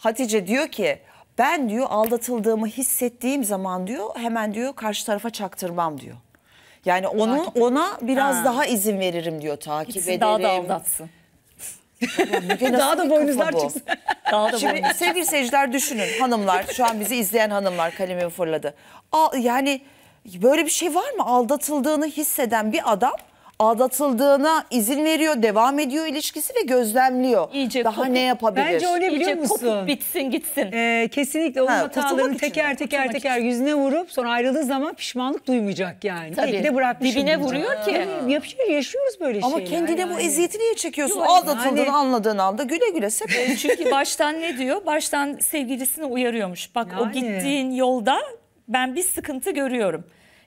Hatice diyor ki ben diyor aldatıldığımı hissettiğim zaman diyor hemen diyor karşı tarafa çaktırmam diyor. Yani onu ona biraz Ha. daha izin veririm diyor takip İkisi ederim. daha da aldatsın. Daha da boynuzlar çıksın. Daha da Şimdi boynuz. sevgili seyirciler düşünün hanımlar şu an bizi izleyen hanımlar kalemimi fırladı. Al, yani böyle bir şey var mı aldatıldığını hisseden bir adam aldatıldığına izin veriyor, devam ediyor ilişkisi ve gözlemliyor. İyice Daha kopup, ne yapabilir? Bence öyle biliyor İyice musun? kopup bitsin gitsin. Ee, kesinlikle onun Ha, hatalarını teker teker teker yüzüne vurup sonra ayrıldığı zaman pişmanlık duymayacak yani. Tabii. de bırakmışım Dibine vuruyor ki. Tabii, yapıyor, yaşıyoruz böyle Ama şeyler. kendine bu yani. eziyeti niye çekiyorsun? Yok, Aldatıldığını yani- anladığın anda güle güle sev. E, çünkü baştan ne diyor? Baştan sevgilisini uyarıyormuş. Bak o gittiğin yolda ben bir sıkıntı görüyorum.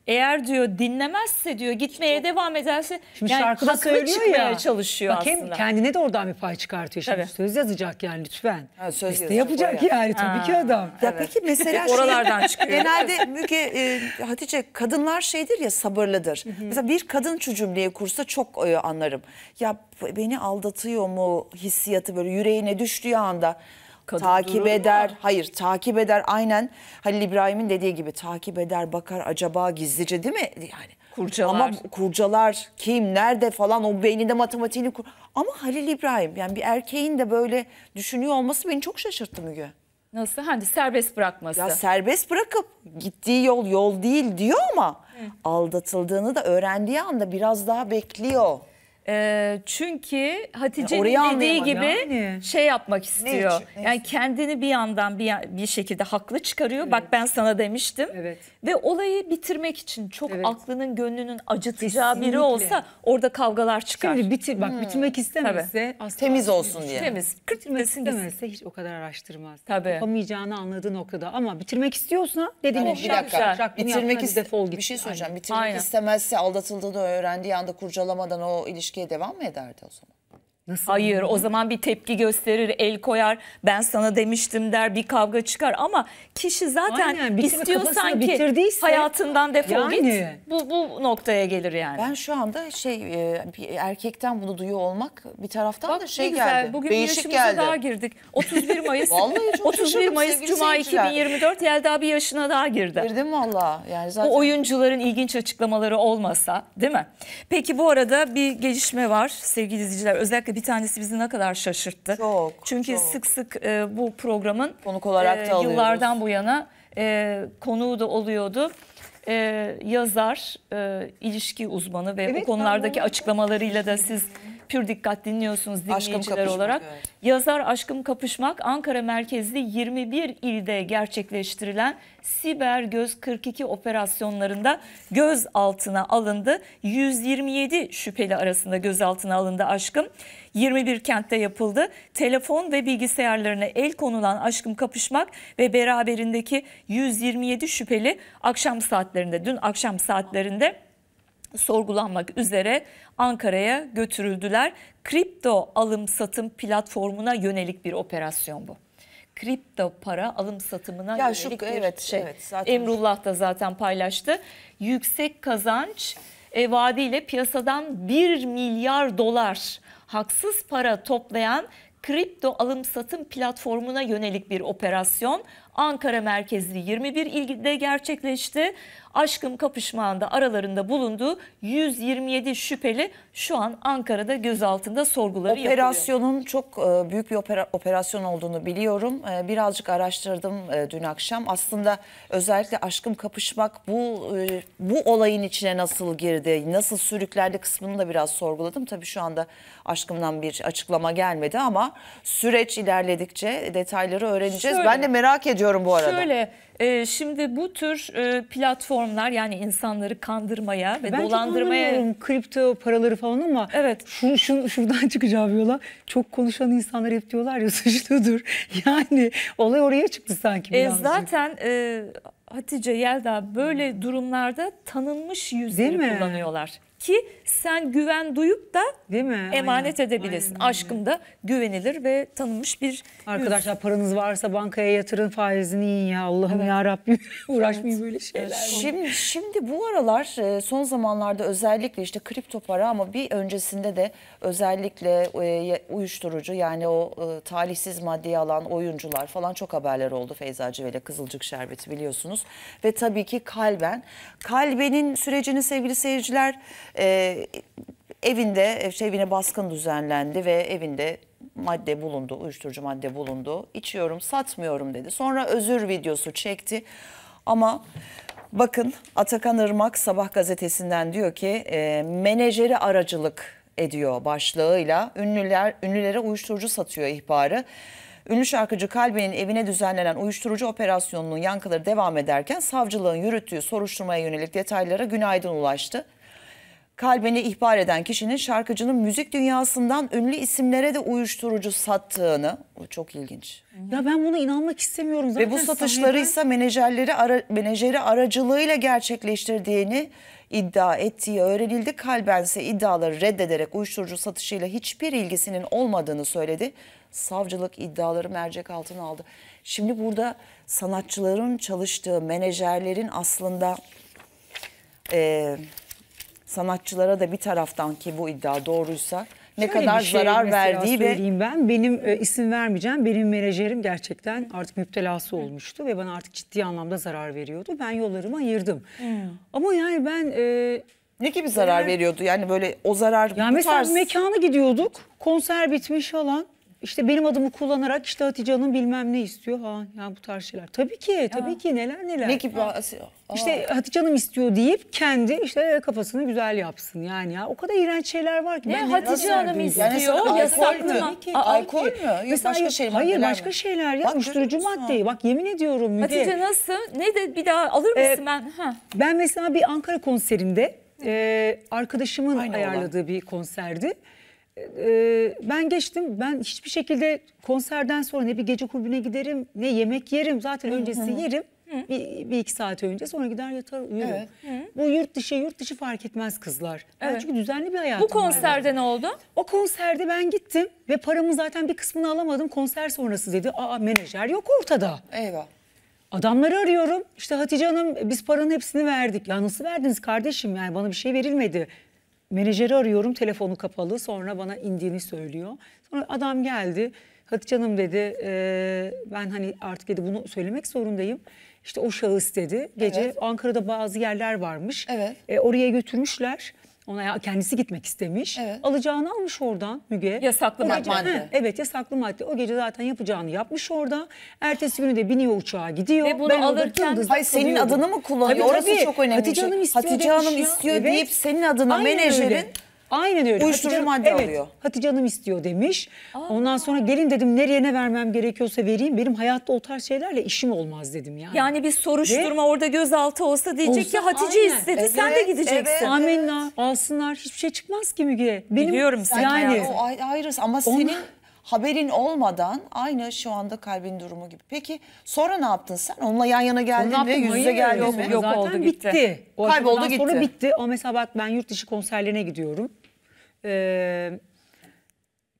Eğer diyor dinlemezse diyor gitmeye işte, devam ederse şimdi yani şarkıda söylüyor ya. çalışıyor bak, aslında. Kendine de oradan bir pay çıkartıyor. Şimdi tabii. söz yazacak yani lütfen. Ha, söz Beste yapacak oraya. yani tabii ha, ki adam. Ya evet. peki mesela şey, oralardan çıkıyor. Genelde Müge e, Hatice kadınlar şeydir ya sabırlıdır. Hı hı. Mesela bir kadın şu cümleyi kursa çok e, anlarım. Ya beni aldatıyor mu hissiyatı böyle yüreğine düştüğü anda Kadın takip eder. Mu? Hayır takip eder. Aynen Halil İbrahim'in dediği gibi takip eder bakar acaba gizlice değil mi? Yani kurcalar. Ama kurcalar kim nerede falan o beyninde matematiğini kur. Ama Halil İbrahim yani bir erkeğin de böyle düşünüyor olması beni çok şaşırttı Müge. Nasıl? Hani serbest bırakması. Ya serbest bırakıp gittiği yol yol değil diyor ama Hı. aldatıldığını da öğrendiği anda biraz daha bekliyor. E, çünkü Hatice'nin Orayı dediği gibi yani. şey yapmak istiyor. Ne için? Yani Neyse. kendini bir yandan bir, bir şekilde haklı çıkarıyor. Bak ben sana demiştim. Evet. Ve olayı bitirmek için çok Evet. aklının gönlünün acıtacağı Kesinlikle. biri olsa orada kavgalar çıkar. Şimdi bitir, bak bitirmek hmm. istemezse aslında Temiz olsun şey diye. Temiz. Kırk bitirmek istemezse hiç o kadar araştırmaz. Tabii. Yapamayacağını anladığı noktada ama bitirmek istiyorsa dediğim Ama gibi bir dakika. şak, Bitirmek hadi iste- defol git. bir şey söyleyeceğim. Bitirmek Aynen. istemezse aldatıldığını öğrendiği anda kurcalamadan o ilişki ilişkiye devam mı ederdi o zaman? Nasıl? Hayır o zaman bir tepki gösterir, el koyar, ben sana demiştim der, bir kavga çıkar ama kişi zaten Aynen, istiyorsan ki bitirdiyse, hayatından defol yani. git bu, bu noktaya gelir yani. Ben şu anda şey e, bir erkekten bunu duyuyor olmak bir taraftan Bak, da şey güzel, geldi. Bugün değişik geldi. daha girdik. 31 Mayıs 31 Mayıs Cuma 2024 Yelda bir yaşına daha girdi. Girdim valla. Yani zaten... Bu oyuncuların ilginç açıklamaları olmasa değil mi? Peki bu arada bir gelişme var sevgili izleyiciler özellikle bir tanesi bizi ne kadar şaşırttı. Çok. Çünkü çok. sık sık e, bu programın konuk olarak e, da alıyoruz. yıllardan bu yana e, konuğu da oluyordu. E, yazar, e, ilişki uzmanı ve evet, bu konulardaki açıklamalarıyla da siz pür dikkat dinliyorsunuz dinleyiciler olarak. Evet. Yazar Aşkım Kapışmak Ankara merkezli 21 ilde gerçekleştirilen Siber Göz 42 operasyonlarında göz altına alındı. 127 şüpheli arasında göz altına alındı Aşkım. 21 kentte yapıldı. Telefon ve bilgisayarlarına el konulan Aşkım Kapışmak ve beraberindeki 127 şüpheli akşam saatlerinde, dün akşam saatlerinde sorgulanmak üzere Ankara'ya götürüldüler. Kripto alım satım platformuna yönelik bir operasyon bu kripto para alım satımına ya yönelik şu, bir evet, şey. Evet, zaten. Emrullah da zaten paylaştı. Yüksek kazanç e, vaadiyle piyasadan 1 milyar dolar haksız para toplayan kripto alım satım platformuna yönelik bir operasyon Ankara merkezli 21 ilgide gerçekleşti. Aşkım kapışmağında aralarında bulunduğu 127 şüpheli şu an Ankara'da gözaltında sorguları Operasyonun yapılıyor. çok e, büyük bir opera, operasyon olduğunu biliyorum. E, birazcık araştırdım e, dün akşam. Aslında özellikle aşkım kapışmak bu bu olayın içine nasıl girdi, nasıl sürüklendi kısmını da biraz sorguladım. Tabii şu anda aşkımdan bir açıklama gelmedi ama süreç ilerledikçe detayları öğreneceğiz. Şöyle, ben de merak ediyorum bu arada. Şöyle ee, şimdi bu tür e, platformlar yani insanları kandırmaya ve ben dolandırmaya... Ben kripto paraları falan ama evet. şu, şu, şuradan çıkacağım yola. Çok konuşan insanlar hep diyorlar ya suçludur. Yani olay oraya çıktı sanki. E, zaten... E, Hatice Yelda böyle durumlarda tanınmış yüzleri kullanıyorlar ki sen güven duyup da Değil mi? emanet Aynen. edebilesin. Aynen. Aşkım da güvenilir ve tanınmış bir Arkadaşlar paranız varsa bankaya yatırın faizini yiyin ya Allah'ım evet. ya Rabbim uğraşmayın evet. böyle şeyler. Şimdi şimdi bu aralar e, son zamanlarda özellikle işte kripto para ama bir öncesinde de özellikle e, uyuşturucu yani o e, talihsiz maddi alan oyuncular falan çok haberler oldu Feyza Civele Kızılcık Şerbeti biliyorsunuz. Ve tabii ki kalben. Kalbenin sürecini sevgili seyirciler e, evinde şey, evine baskın düzenlendi ve evinde madde bulundu, uyuşturucu madde bulundu. İçiyorum, satmıyorum dedi. Sonra özür videosu çekti. Ama bakın Atakan Irmak Sabah gazetesinden diyor ki e, menajeri aracılık ediyor başlığıyla. Ünlüler ünlülere uyuşturucu satıyor ihbarı. Ünlü şarkıcı Kalbe'nin evine düzenlenen uyuşturucu operasyonunun yankıları devam ederken savcılığın yürüttüğü soruşturmaya yönelik detaylara günaydın ulaştı. Kalbini ihbar eden kişinin şarkıcının müzik dünyasından ünlü isimlere de uyuşturucu sattığını, o çok ilginç. Ya ben buna inanmak istemiyorum. Zaten Ve bu satışları ise menajerleri ara, menajeri aracılığıyla gerçekleştirdiğini iddia ettiği öğrenildi. Kalben ise iddiaları reddederek uyuşturucu satışıyla hiçbir ilgisinin olmadığını söyledi. Savcılık iddiaları mercek altına aldı. Şimdi burada sanatçıların çalıştığı menajerlerin aslında... E, sanatçılara da bir taraftan ki bu iddia doğruysa ne Şöyle kadar şey zarar verdiği ve ben benim e, isim vermeyeceğim benim menajerim gerçekten artık müptelası olmuştu ve bana artık ciddi anlamda zarar veriyordu. Ben yollarımı ayırdım. Hmm. Ama yani ben e, ne gibi zarar veriyordu? Yani böyle o zarar yani bu mesela tarz... mekana gidiyorduk. Konser bitmiş falan. İşte benim adımı kullanarak işte Hatice Hanım bilmem ne istiyor. Ha ya bu tarz şeyler. Tabii ki, ya. tabii ki neler neler. Ne gibi? Ha. İşte Hatice Hanım istiyor deyip kendi işte kafasını güzel yapsın yani ya. O kadar iğrenç şeyler var ki. Ne ben Hatice Hanım istiyor? Yani alkol yasak mü? alkol mü? Yok Mesela, başka şey Hayır başka mi? şeyler ya. Bak, Uyuşturucu maddeyi. Bak yemin ediyorum Müge. Hatice nasıl? Ne de bir daha alır ee, mısın ee, ben? Ha. Ben mesela bir Ankara konserinde e, arkadaşımın Aynı ayarladığı olan. bir konserdi. Ee, ben geçtim. Ben hiçbir şekilde konserden sonra ne bir gece kulübüne giderim ne yemek yerim. Zaten öncesi yerim. Bir, bir iki saat önce sonra gider yatar uyurum. Evet. Bu yurt dışı yurt dışı fark etmez kızlar. Ben çünkü düzenli bir hayatım var. Bu konserde var. ne oldu? O konserde ben gittim ve paramın zaten bir kısmını alamadım. Konser sonrası dedi. Aa menajer yok ortada. Eyvah. Adamları arıyorum. İşte Hatice Hanım biz paranın hepsini verdik. Ya nasıl verdiniz kardeşim? Yani bana bir şey verilmedi. Menajeri arıyorum telefonu kapalı sonra bana indiğini söylüyor. Sonra adam geldi Hatice Hanım dedi e, ben hani artık dedi bunu söylemek zorundayım. İşte o şahıs dedi gece evet. Ankara'da bazı yerler varmış. Evet. E, oraya götürmüşler. Ona kendisi gitmek istemiş. Evet. Alacağını almış oradan Müge. Yasaklı gece, madde. He, evet yasaklı madde. O gece zaten yapacağını yapmış orada. Ertesi günü de biniyor uçağa gidiyor. Ve bunu ben alırken hayır, senin adını mı kullanıyor? Tabii, Orası çok önemli. Hatice şey. Hanım istiyor, Hatice Hanım istiyor evet. deyip senin adını menajerin öyle. Aynen öyle. Uyuşturucu Hatice, madde evet, alıyor. Hatice Hanım istiyor demiş. Aa. Ondan sonra gelin dedim nereye ne vermem gerekiyorsa vereyim. Benim hayatta o tarz şeylerle işim olmaz dedim yani. Yani bir soruşturma Ve, orada gözaltı olsa diyecek olsa, ki Hatice aynen. istedi evet, sen de gideceksin. Evet, Amenna evet. alsınlar hiçbir şey çıkmaz ki Müge. Benim, Biliyorum sen yani. yani. O ayrı ama Ona, senin haberin olmadan aynı şu anda kalbin durumu gibi. Peki sonra ne yaptın sen? Onunla yan yana geldin mi? ve yüz yüze geldin yok, mi? Yok, yok oldu gitti. bitti. Kayboldu gitti. Sonra bitti O mesela bak ben yurt dışı konserlerine gidiyorum. Ee,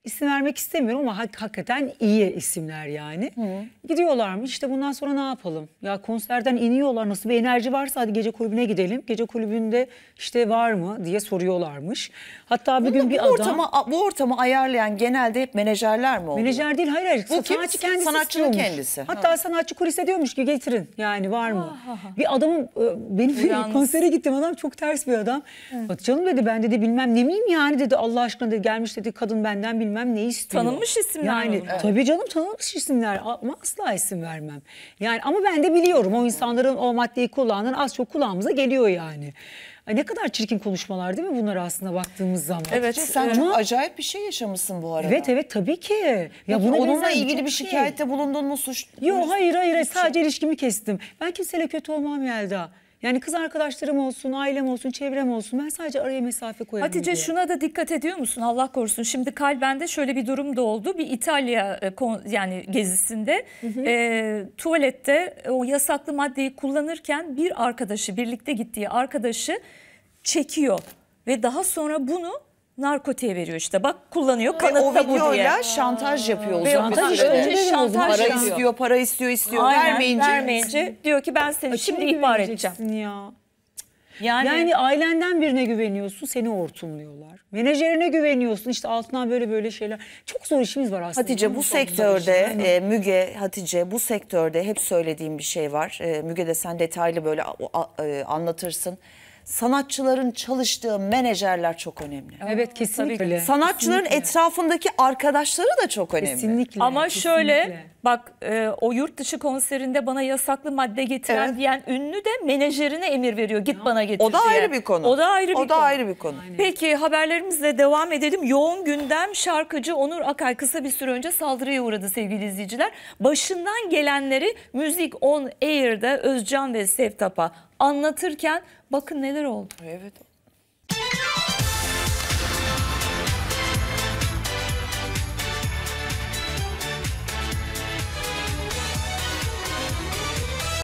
isim vermek istemiyorum ama hakikaten iyi isimler yani. Hı. Gidiyorlarmış işte bundan sonra ne yapalım? Ya konserden iniyorlar nasıl bir enerji varsa hadi gece kulübüne gidelim. Gece kulübünde işte var mı diye soruyorlarmış. Hatta bir Bunu gün bir bu adam... Ortama, bu ortamı ayarlayan genelde hep menajerler mi oluyor? Menajer değil hayır hayır. Bu sanatçı kendisi Sanatçının istiyormuş. kendisi. Hatta ha. sanatçı kulise diyormuş ki getirin yani var mı? Ha, ha, Bir adamın e, benim Yalnız. konsere gittim adam çok ters bir adam. Hı. Bak canım dedi ben dedi bilmem ne miyim yani dedi Allah aşkına dedi gelmiş dedi kadın benden bilmem bilmem ne istiyor. Tanınmış isimler Yani mi? tabii canım tanınmış isimler ama asla isim vermem. Yani ama ben de biliyorum o insanların o maddeyi kullanan az çok kulağımıza geliyor yani. ne kadar çirkin konuşmalar değil mi bunlar aslında baktığımız zaman? Evet. Sen e, ama... çok acayip bir şey yaşamışsın bu arada. Evet evet tabii ki. Ya Peki, onunla ilgili bir şey. şikayette şey. bulundun mu suç? Yok hayır hayır suç... sadece ilişkimi kestim. Ben kimseyle kötü olmam Yelda. Yani kız arkadaşlarım olsun, ailem olsun, çevrem olsun ben sadece araya mesafe koyarım Hatice şuna da dikkat ediyor musun Allah korusun? Şimdi kalbende şöyle bir durum da oldu. Bir İtalya e, yani gezisinde hı hı. E, tuvalette o yasaklı maddeyi kullanırken bir arkadaşı birlikte gittiği arkadaşı çekiyor ve daha sonra bunu narkotiğe veriyor işte. Bak kullanıyor kanıtta bu diye. O videoyla şantaj yapıyor o zaman. Şantaj işte. Önce şantaj para yapıyor. istiyor, para istiyor, istiyor. Aynen, vermeyince. vermeyince diyor ki ben seni Açın şimdi ihbar edeceğim. Ya. Yani, yani ailenden birine güveniyorsun seni ortumluyorlar. Menajerine güveniyorsun işte altından böyle böyle şeyler. Çok zor işimiz var aslında. Hatice bu sektörde e, Müge Hatice bu sektörde hep söylediğim bir şey var. E, Müge de sen detaylı böyle a, a, e, anlatırsın sanatçıların çalıştığı menajerler çok önemli. Evet kesinlikle. Sanatçıların kesinlikle. etrafındaki arkadaşları da çok önemli. Kesinlikle. Ama kesinlikle. şöyle bak e, o yurt dışı konserinde bana yasaklı madde getiren evet. diyen ünlü de menajerine emir veriyor. Git ya. bana getir O da diye. ayrı bir konu. O da ayrı bir konu. o da konu. ayrı bir konu. Aynen. Peki haberlerimizle devam edelim. Yoğun gündem şarkıcı Onur Akay kısa bir süre önce saldırıya uğradı sevgili izleyiciler. Başından gelenleri Müzik On Air'da Özcan ve Sevtap'a anlatırken bakın neler oldu. Evet.